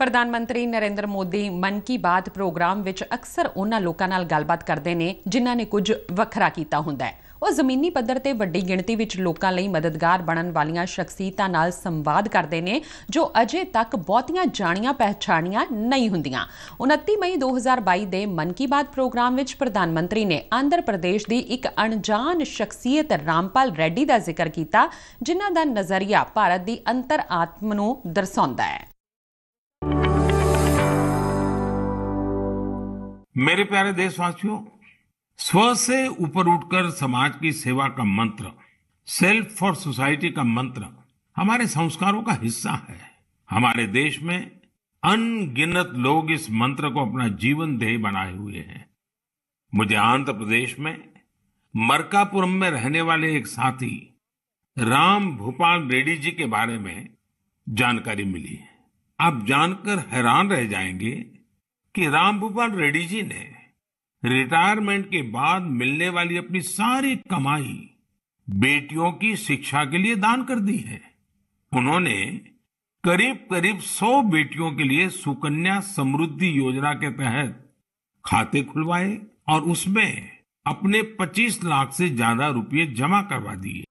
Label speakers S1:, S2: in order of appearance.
S1: ਪ੍ਰਧਾਨ ਮੰਤਰੀ ਨਰਿੰਦਰ ਮੋਦੀ ਮਨ ਕੀ ਬਾਤ ਪ੍ਰੋਗਰਾਮ ਵਿੱਚ ਅਕਸਰ ਉਹਨਾਂ ਲੋਕਾਂ ਨਾਲ ਗੱਲਬਾਤ ਕਰਦੇ ਨੇ ਜਿਨ੍ਹਾਂ ਨੇ ਕੁਝ ਵੱਖਰਾ ਕੀਤਾ ਹੁੰਦਾ ਹੈ ਉਹ ਜ਼ਮੀਨੀ ਪੱਧਰ ਤੇ ਵੱਡੀ ਗਿਣਤੀ ਵਿੱਚ ਲੋਕਾਂ ਲਈ ਮਦਦਗਾਰ ਬਣਨ ਵਾਲੀਆਂ ਸ਼ਖਸੀਅਤਾਂ ਨਾਲ ਸੰਵਾਦ ਕਰਦੇ ਨੇ ਜੋ ਅਜੇ ਤੱਕ ਬਹੁਤੀਆਂ ਜਾਣੀਆਂ ਪਹਿਚਾਣੀਆਂ ਨਹੀਂ ਹੁੰਦੀਆਂ 29 ਮਈ 2022 ਦੇ ਮਨ ਕੀ ਬਾਤ ਪ੍ਰੋਗਰਾਮ ਵਿੱਚ ਪ੍ਰਧਾਨ ਮੰਤਰੀ ਨੇ ਆਂਧਰ ਪ੍ਰਦੇਸ਼ ਦੀ ਇੱਕ ਅਣਜਾਣ ਸ਼ਖਸੀਅਤ ਰਾਮਪਾਲ ਰੈੱਡੀ ਦਾ ਜ਼ਿਕਰ ਕੀਤਾ ਜਿਨ੍ਹਾਂ ਦਾ ਨਜ਼ਰੀਆ ਭਾਰਤ ਦੀ ਅੰਤਰ ਆਤਮ ਨੂੰ ਦਰਸਾਉਂਦਾ ਹੈ
S2: मेरे प्यारे देशवासियों स्व से ऊपर उठकर समाज की सेवा का मंत्र सेल्फ फॉर सोसाइटी का मंत्र हमारे संस्कारों का हिस्सा है हमारे देश में अनगिनत लोग इस मंत्र को अपना जीवन देय बनाए हुए हैं मुझे आंध्र प्रदेश में मरकापुरम में रहने वाले एक साथी राम भूपाल रेड्डी जी के बारे में जानकारी मिली आप जानकर हैरान रह जाएंगे कि राम भूपाल रेड्डी जी ने रिटायरमेंट के बाद मिलने वाली अपनी सारी कमाई बेटियों की शिक्षा के लिए दान कर दी है उन्होंने करीब करीब सौ बेटियों के लिए सुकन्या समृद्धि योजना के तहत खाते खुलवाए और उसमें अपने 25 लाख से ज्यादा रुपए जमा करवा दिए